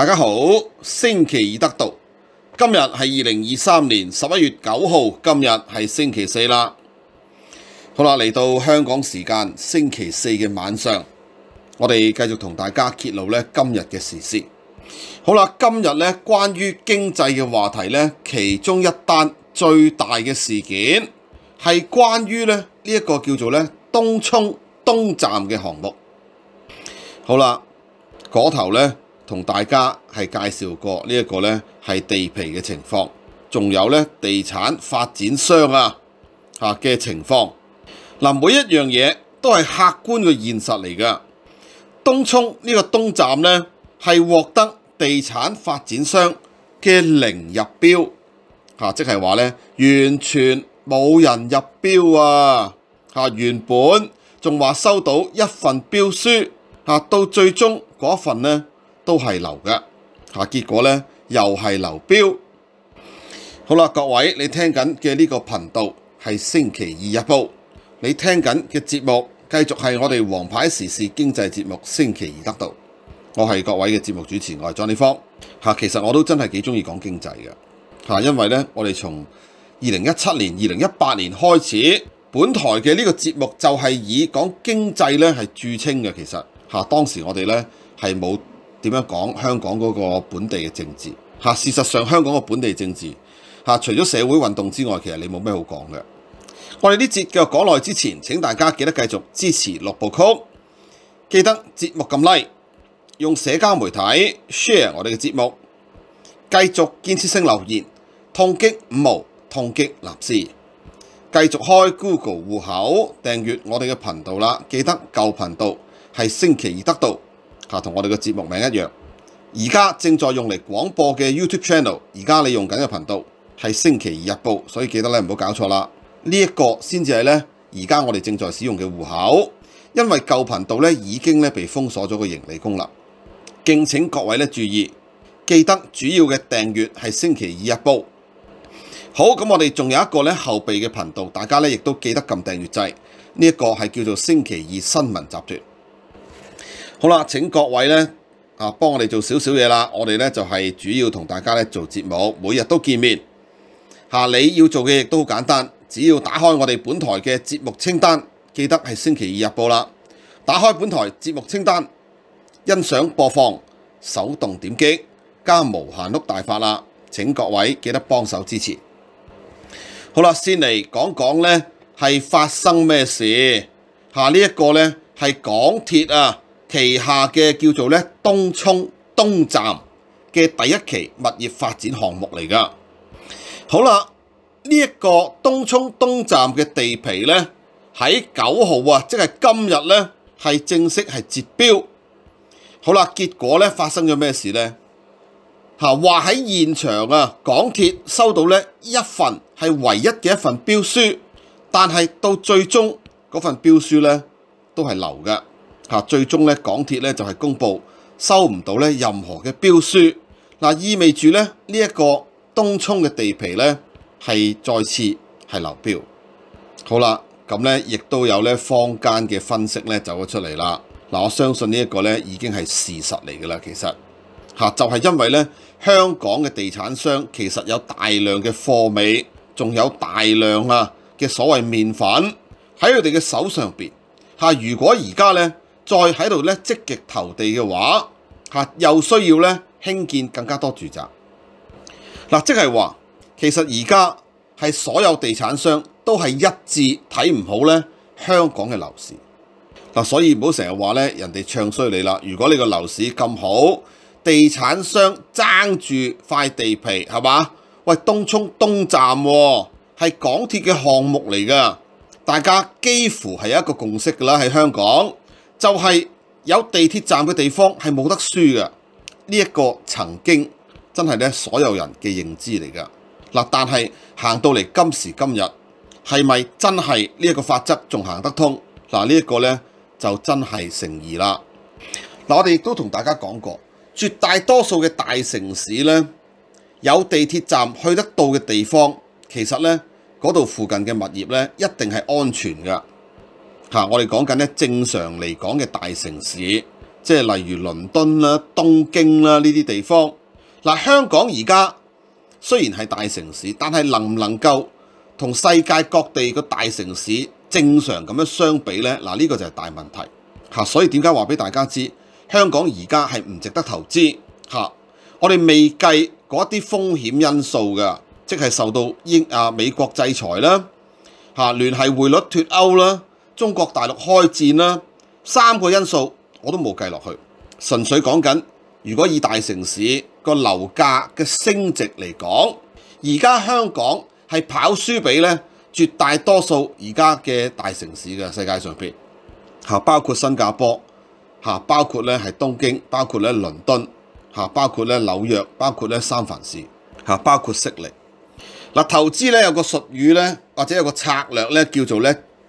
大家好，星期二得道，今日系二零二三年十一月九号，今日系星期四啦。好啦，嚟到香港时间星期四嘅晚上，我哋继续同大家揭露咧今日嘅时事。好啦，今日咧关于经济嘅话题咧，其中一单最大嘅事件系关于咧呢一个叫做咧东涌东站嘅项目。好啦，嗰头咧。同大家係介紹過呢一個咧係地皮嘅情況，仲有咧地產發展商啊嚇嘅情況。嗱，每一樣嘢都係客觀嘅現實嚟㗎。東涌呢個東站咧係獲得地產發展商嘅零入標嚇，即係話咧完全冇人入標啊嚇。原本仲話收到一份標書嚇，到最終嗰份咧。都係流嘅嚇，結果咧又係流標。好啦，各位，你聽緊嘅呢個頻道係星期二日報，你聽緊嘅節目繼續係我哋黃牌時事經濟節目星期二得到。我係各位嘅節目主持，我係莊利方嚇。其實我都真係幾中意講經濟嘅嚇，因為咧我哋從二零一七年、二零一八年開始，本台嘅呢個節目就係以講經濟咧係著稱嘅。其實嚇，當時我哋咧係冇。點樣講香港嗰個本地嘅政治？嚇，事實上香港個本地政治嚇，除咗社會運動之外，其實你冇咩好講嘅。我哋呢節嘅講耐之前，請大家記得繼續支持六部曲，記得節目撳 Like，用社交媒體 share 我哋嘅節目，繼續建設性留言，痛擊五毛，痛擊立思，繼續開 Google 户口訂閱我哋嘅頻道啦。記得舊頻道係星期二得到。嚇，同我哋個節目名一樣。而家正在用嚟廣播嘅 YouTube channel，而家你用緊嘅頻道係星期二日報，所以記得咧唔好搞錯啦。呢一個先至係咧，而家我哋正在使用嘅户口，因為舊頻道咧已經咧被封鎖咗個盈利功能。敬請各位咧注意，記得主要嘅訂閱係星期二日報。好，咁我哋仲有一個咧後備嘅頻道，大家咧亦都記得撳訂閱制。呢一個係叫做星期二新聞集團。好啦，请各位呢，啊，帮我哋做少少嘢啦。我哋呢就系主要同大家呢做节目，每日都见面。下你要做嘅亦都好简单，只要打开我哋本台嘅节目清单，记得系星期二日報啦。打开本台节目清单，欣赏播放，手动点击加无限碌大法啦。请各位记得帮手支持。好啦，先嚟讲讲呢系发生咩事？下呢一个呢系港铁啊。旗下嘅叫做咧东涌东站嘅第一期物业发展项目嚟噶，好啦，呢一个东涌东站嘅地皮咧喺九号啊，即系今日咧系正式系截标，好啦，结果咧发生咗咩事咧？嚇，话喺现场啊，港铁收到咧一份系唯一嘅一份标书，但系到最终嗰份标书咧都系流噶。最終咧，港鐵咧就係公佈收唔到咧任何嘅標書，嗱意味住咧呢一個東涌嘅地皮咧係再次係流標。好啦，咁咧亦都有咧坊間嘅分析咧走咗出嚟啦。嗱，我相信呢一個咧已經係事實嚟㗎啦。其實嚇就係因為咧香港嘅地產商其實有大量嘅貨尾，仲有大量啊嘅所謂面粉喺佢哋嘅手上邊如果而家咧再喺度咧積極投地嘅話，嚇又需要咧興建更加多住宅嗱，即係話其實而家係所有地產商都係一致睇唔好咧香港嘅樓市嗱，所以唔好成日話咧人哋唱衰你啦。如果你個樓市咁好，地產商爭住塊地皮係嘛？喂，東涌東站係港鐵嘅項目嚟噶，大家幾乎係一個共識噶啦喺香港。就係有地鐵站嘅地方係冇得輸嘅，呢一個曾經真係咧所有人嘅認知嚟㗎。嗱，但係行到嚟今時今日，係咪真係呢一個法則仲行得通？嗱，呢一個咧就真係成疑啦。嗱，我哋亦都同大家講過，絕大多數嘅大城市咧，有地鐵站去得到嘅地方，其實咧嗰度附近嘅物業咧一定係安全㗎。嚇！我哋講緊咧，正常嚟講嘅大城市，即係例如倫敦啦、東京啦呢啲地方。嗱，香港而家雖然係大城市，但係能唔能夠同世界各地嘅大城市正常咁樣相比呢？嗱，呢個就係大問題嚇。所以點解話俾大家知香港而家係唔值得投資嚇？我哋未計嗰一啲風險因素㗎，即係受到英啊美國制裁啦嚇，聯係匯率脱歐啦。中國大陸開戰啦，三個因素我都冇計落去，純粹講緊。如果以大城市個樓價嘅升值嚟講，而家香港係跑輸俾咧絕大多數而家嘅大城市嘅世界上邊包括新加坡包括咧係東京，包括咧倫敦包括咧紐約，包括咧三藩市包括悉尼。嗱，投資咧有個術語咧，或者有個策略咧，叫做咧。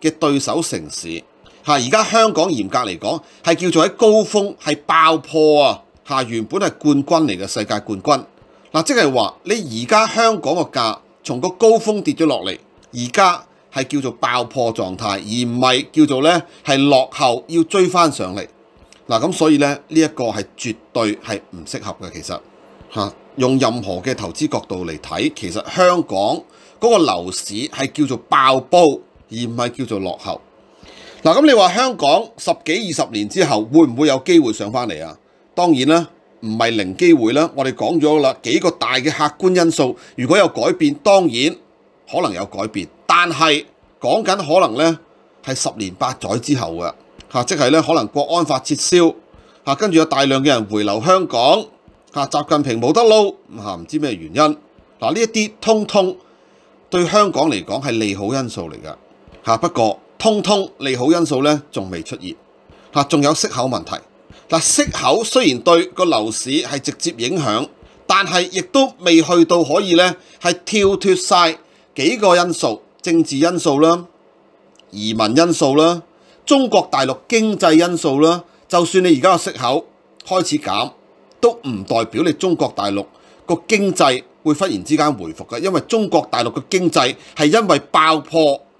嘅對手城市嚇，而家香港嚴格嚟講係叫做喺高峰係爆破啊嚇，原本係冠軍嚟嘅世界冠軍嗱，即係話你而家香港個價從個高峰跌咗落嚟，而家係叫做爆破狀態，而唔係叫做咧係落後要追翻上嚟嗱。咁所以咧呢一個係絕對係唔適合嘅，其實嚇用任何嘅投資角度嚟睇，其實香港嗰個樓市係叫做爆煲。而唔係叫做落後嗱，咁你話香港十幾二十年之後會唔會有機會上翻嚟啊？當然啦，唔係零機會啦。我哋講咗啦，幾個大嘅客觀因素，如果有改變，當然可能有改變。但係講緊可能咧，係十年八載之後嘅嚇，即係咧可能國安法撤銷嚇，跟住有大量嘅人回流香港嚇，習近平冇得撈嚇，唔知咩原因嗱，呢一啲通通對香港嚟講係利好因素嚟㗎。嚇，不過通通利好因素咧，仲未出現嚇，仲有息口問題。嗱，息口雖然對個樓市係直接影響，但係亦都未去到可以咧係跳脱曬幾個因素，政治因素啦、移民因素啦、中國大陸經濟因素啦。就算你而家個息口開始減，都唔代表你中國大陸個經濟會忽然之間回復㗎，因為中國大陸個經濟係因為爆破。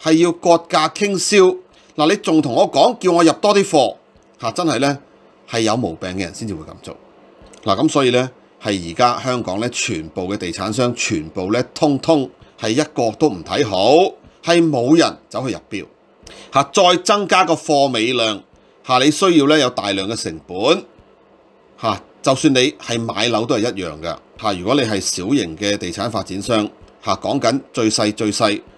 係要割價傾銷嗱，你仲同我講叫我入多啲貨嚇，真係咧係有毛病嘅人先至會咁做嗱，咁所以咧係而家香港咧全部嘅地產商全部咧通通係一個都唔睇好，係冇人走去入標嚇，再增加個貨尾量嚇，你需要咧有大量嘅成本嚇，就算你係買樓都係一樣嘅嚇，如果你係小型嘅地產發展商嚇，講緊最細最細。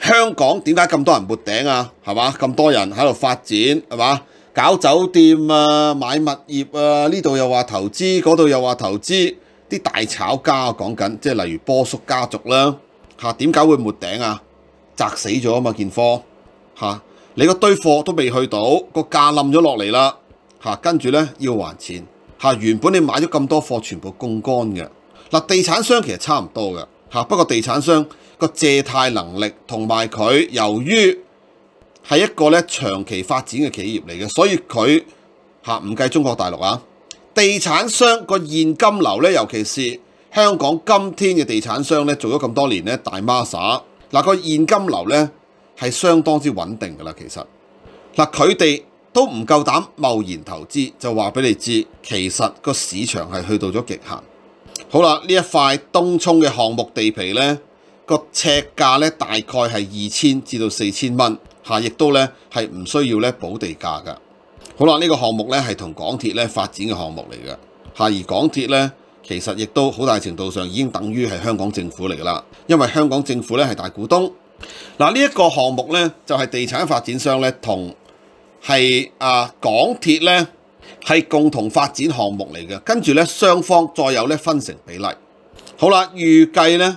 香港点解咁多人沒顶啊？系嘛，咁多人喺度发展，系嘛，搞酒店啊，买物业啊，呢度又话投资，嗰度又话投资，啲大炒家讲紧，即系例如波叔家族啦，吓点解会沒顶啊？砸死咗啊嘛，件货，吓你個堆货都未去到，个价冧咗落嚟啦，吓跟住咧要还钱，吓原本你买咗咁多货，全部供干嘅，嗱地产商其实差唔多嘅，吓不过地产商。個借貸能力同埋佢，由於係一個咧長期發展嘅企業嚟嘅，所以佢嚇唔計中國大陸啊。地產商個現金流咧，尤其是香港今天嘅地產商咧，做咗咁多年咧大 m a s a 嗱，個現金流咧係相當之穩定㗎啦。其實嗱，佢哋都唔夠膽冒然投資，就話俾你知，其實個市場係去到咗極限。好啦，呢一塊東涌嘅項目地皮咧。个尺价咧大概系二千至到四千蚊，吓亦都咧系唔需要咧补地价噶。好啦，呢个项目咧系同港铁咧发展嘅项目嚟嘅，吓而港铁咧其实亦都好大程度上已经等于系香港政府嚟噶啦，因为香港政府咧系大股东。嗱，呢一个项目咧就系地产发展商咧同系啊港铁咧系共同发展项目嚟嘅，跟住咧双方再有咧分成比例。好啦，预计咧。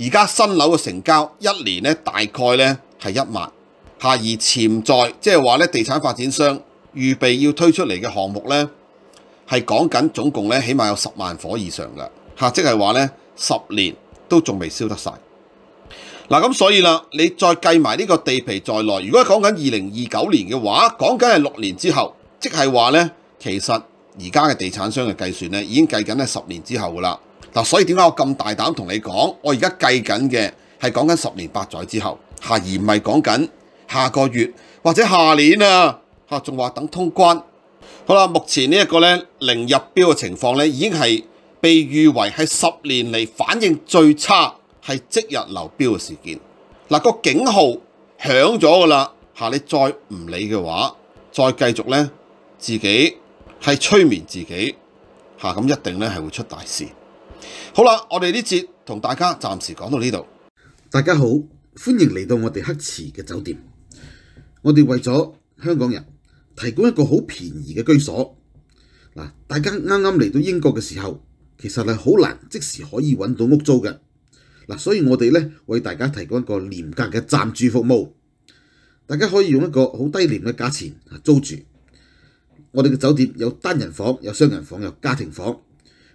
而家新樓嘅成交一年咧，大概咧係一萬嚇，而潛在即係話咧，地產發展商預備要推出嚟嘅項目咧，係講緊總共咧，起碼有十萬火以上嘅嚇，即係話咧，十年都仲未燒得晒。嗱咁所以啦，你再計埋呢個地皮在內，如果講緊二零二九年嘅話，講緊係六年之後，即係話咧，其實而家嘅地產商嘅計算咧，已經計緊咧十年之後噶啦。嗱，所以點解我咁大膽同你講？我而家計緊嘅係講緊十年八載之後嚇，而唔係講緊下個月或者下年啊嚇，仲話等通關。好啦，目前呢一個咧零入標嘅情況咧，已經係被譽為係十年嚟反應最差係即日流標嘅事件。嗱個警號響咗噶啦嚇，你再唔理嘅話，再繼續呢，自己係催眠自己嚇，咁一定呢係會出大事。好啦，我哋呢节同大家暂时讲到呢度。大家好，欢迎嚟到我哋黑池嘅酒店。我哋为咗香港人提供一个好便宜嘅居所。嗱，大家啱啱嚟到英国嘅时候，其实系好难即时可以揾到屋租嘅。嗱，所以我哋咧为大家提供一个廉价嘅暂住服务。大家可以用一个好低廉嘅价钱租住。我哋嘅酒店有单人房、有双人房、有家庭房。